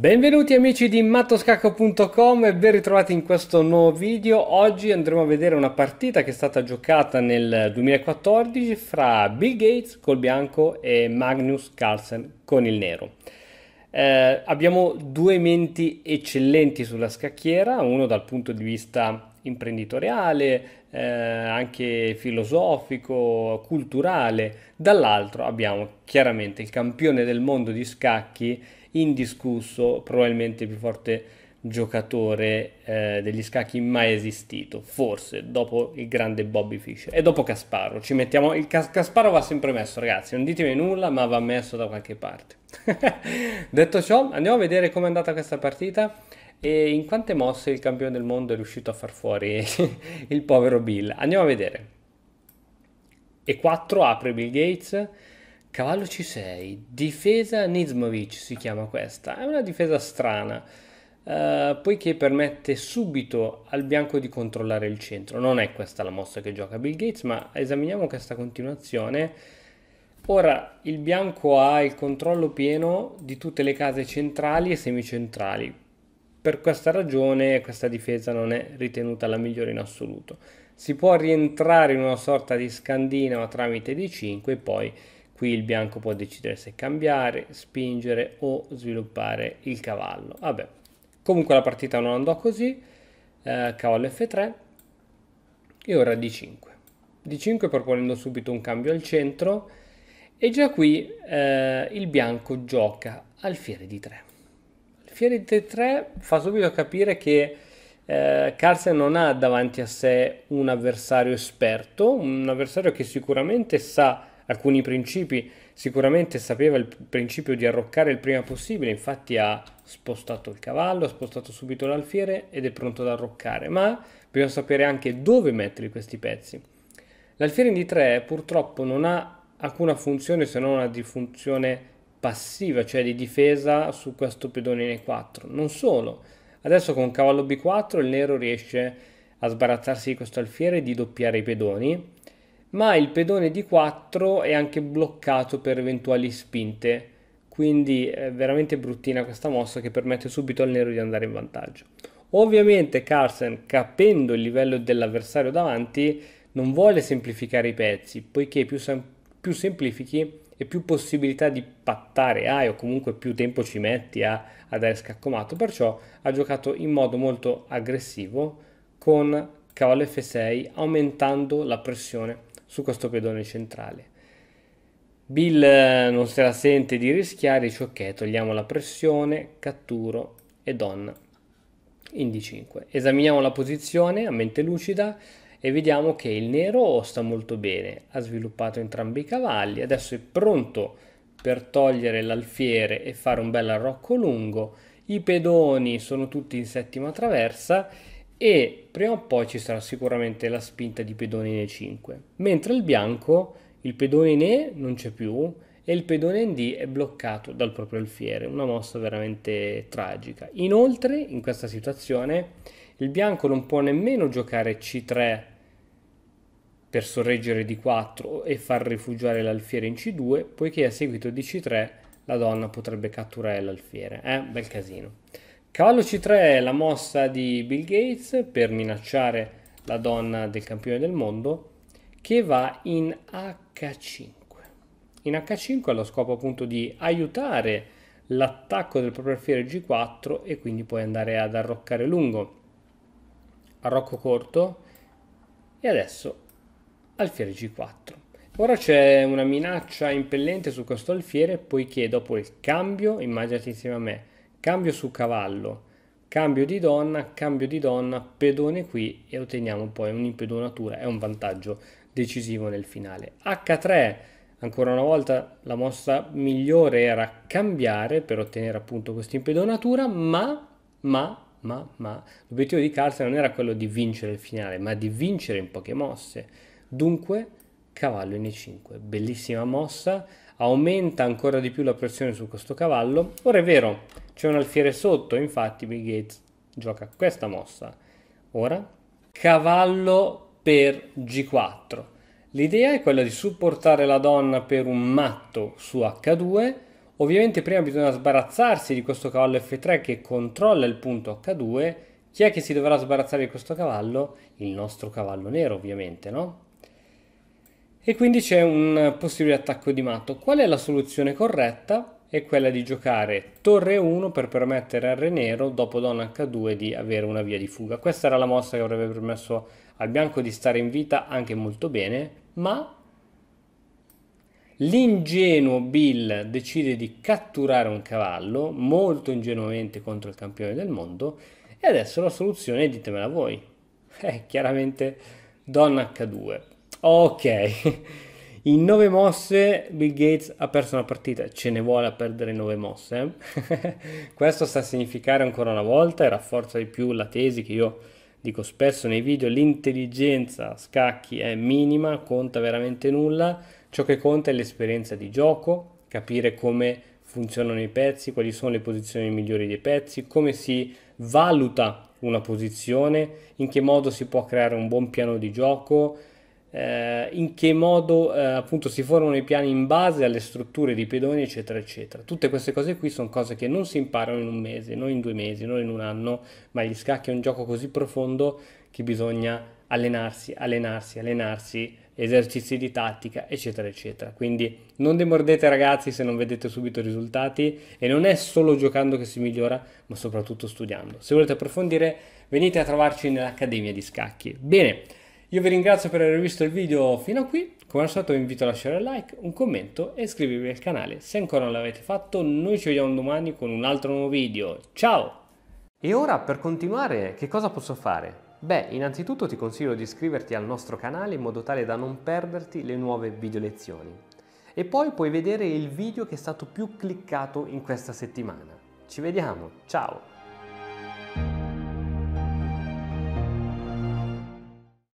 Benvenuti amici di mattoscacco.com e ben ritrovati in questo nuovo video. Oggi andremo a vedere una partita che è stata giocata nel 2014 fra Bill Gates col bianco e Magnus Carlsen con il nero. Eh, abbiamo due menti eccellenti sulla scacchiera, uno dal punto di vista imprenditoriale, eh, anche filosofico, culturale, dall'altro abbiamo chiaramente il campione del mondo di scacchi indiscusso, probabilmente il più forte giocatore eh, degli scacchi mai esistito, forse dopo il grande Bobby Fischer e dopo Casparo. Ci mettiamo il Cas- Casparo va sempre messo, ragazzi, non ditemi nulla, ma va messo da qualche parte. Detto ciò, andiamo a vedere com'è andata questa partita e in quante mosse il campione del mondo è riuscito a far fuori il povero Bill. Andiamo a vedere. E4 apre Bill Gates Cavallo C6, difesa Nizmovic si chiama questa, è una difesa strana, eh, poiché permette subito al bianco di controllare il centro. Non è questa la mossa che gioca Bill Gates, ma esaminiamo questa continuazione. Ora il bianco ha il controllo pieno di tutte le case centrali e semicentrali. Per questa ragione questa difesa non è ritenuta la migliore in assoluto. Si può rientrare in una sorta di scandinava tramite D5 e poi Qui il bianco può decidere se cambiare, spingere o sviluppare il cavallo. Vabbè, comunque la partita non andò così, eh, cavallo F3 e ora D5. D5 proponendo subito un cambio al centro e già qui eh, il bianco gioca alfiere D3. Alfiere D3 fa subito capire che eh, Carlsen non ha davanti a sé un avversario esperto, un avversario che sicuramente sa alcuni principi, sicuramente sapeva il principio di arroccare il prima possibile, infatti ha spostato il cavallo, ha spostato subito l'alfiere ed è pronto ad arroccare, ma bisogna sapere anche dove mettere questi pezzi. L'alfiere in D3 purtroppo non ha alcuna funzione se non una di funzione passiva, cioè di difesa su questo pedone in E4. Non solo, adesso con cavallo B4 il nero riesce a sbarazzarsi di questo alfiere e di doppiare i pedoni, ma il pedone di 4 è anche bloccato per eventuali spinte quindi è veramente bruttina questa mossa che permette subito al nero di andare in vantaggio ovviamente Carlsen capendo il livello dell'avversario davanti non vuole semplificare i pezzi poiché più, sem più semplifichi e più possibilità di pattare hai o comunque più tempo ci metti a, a dare scaccomato perciò ha giocato in modo molto aggressivo con cavallo f6 aumentando la pressione su questo pedone centrale. Bill eh, non se la sente di rischiare, dice ok, togliamo la pressione, catturo e donna in D5. Esaminiamo la posizione a mente lucida e vediamo che il nero sta molto bene, ha sviluppato entrambi i cavalli, adesso è pronto per togliere l'alfiere e fare un bel arrocco lungo, i pedoni sono tutti in settima traversa e prima o poi ci sarà sicuramente la spinta di pedone in E5, mentre il bianco, il pedone in E non c'è più e il pedone in D è bloccato dal proprio alfiere, una mossa veramente tragica. Inoltre, in questa situazione, il bianco non può nemmeno giocare C3 per sorreggere D4 e far rifugiare l'alfiere in C2, poiché a seguito di C3 la donna potrebbe catturare l'alfiere. Eh, bel casino. Cavallo C3 è la mossa di Bill Gates per minacciare la donna del campione del mondo che va in H5. In H5 ha lo scopo appunto di aiutare l'attacco del proprio alfiere G4 e quindi puoi andare ad arroccare lungo, arrocco corto e adesso alfiere G4. Ora c'è una minaccia impellente su questo alfiere poiché dopo il cambio, immaginati insieme a me, cambio su cavallo, cambio di donna, cambio di donna, pedone qui e otteniamo poi un'impedonatura e un vantaggio decisivo nel finale. H3, ancora una volta la mossa migliore era cambiare per ottenere appunto questa impedonatura, ma, ma, ma, ma, l'obiettivo di Carlsen non era quello di vincere il finale, ma di vincere in poche mosse. Dunque, cavallo in E5, bellissima mossa, aumenta ancora di più la pressione su questo cavallo. Ora è vero, c'è un alfiere sotto, infatti Bill Gates gioca questa mossa. Ora, cavallo per G4. L'idea è quella di supportare la donna per un matto su H2. Ovviamente prima bisogna sbarazzarsi di questo cavallo F3 che controlla il punto H2. Chi è che si dovrà sbarazzare di questo cavallo? Il nostro cavallo nero, ovviamente, no? E quindi c'è un possibile attacco di matto. Qual è la soluzione corretta? è quella di giocare torre 1 per permettere al re nero dopo donna h2 di avere una via di fuga. Questa era la mossa che avrebbe permesso al bianco di stare in vita anche molto bene, ma L'ingenuo Bill decide di catturare un cavallo, molto ingenuamente contro il campione del mondo, e adesso la soluzione è ditemela voi. Eh, chiaramente donna H2. Ok, in nove mosse Bill Gates ha perso una partita, ce ne vuole a perdere nove mosse. Eh? Questo sta a significare ancora una volta e rafforza di più la tesi che io dico spesso nei video, l'intelligenza a scacchi è minima, conta veramente nulla, ciò che conta è l'esperienza di gioco, capire come funzionano i pezzi, quali sono le posizioni migliori dei pezzi, come si valuta una posizione, in che modo si può creare un buon piano di gioco, eh, in che modo eh, appunto si formano i piani in base alle strutture di pedoni eccetera eccetera tutte queste cose qui sono cose che non si imparano in un mese non in due mesi non in un anno ma gli scacchi è un gioco così profondo che bisogna allenarsi allenarsi allenarsi esercizi di tattica, eccetera, eccetera. Quindi non demordete ragazzi se non vedete subito i risultati e non è solo giocando che si migliora, ma soprattutto studiando. Se volete approfondire, venite a trovarci nell'Accademia di Scacchi. Bene, io vi ringrazio per aver visto il video fino a qui, come al solito vi invito a lasciare un like, un commento e iscrivervi al canale se ancora non l'avete fatto, noi ci vediamo domani con un altro nuovo video, ciao! E ora per continuare che cosa posso fare? Beh, innanzitutto ti consiglio di iscriverti al nostro canale in modo tale da non perderti le nuove video lezioni. E poi puoi vedere il video che è stato più cliccato in questa settimana. Ci vediamo, ciao!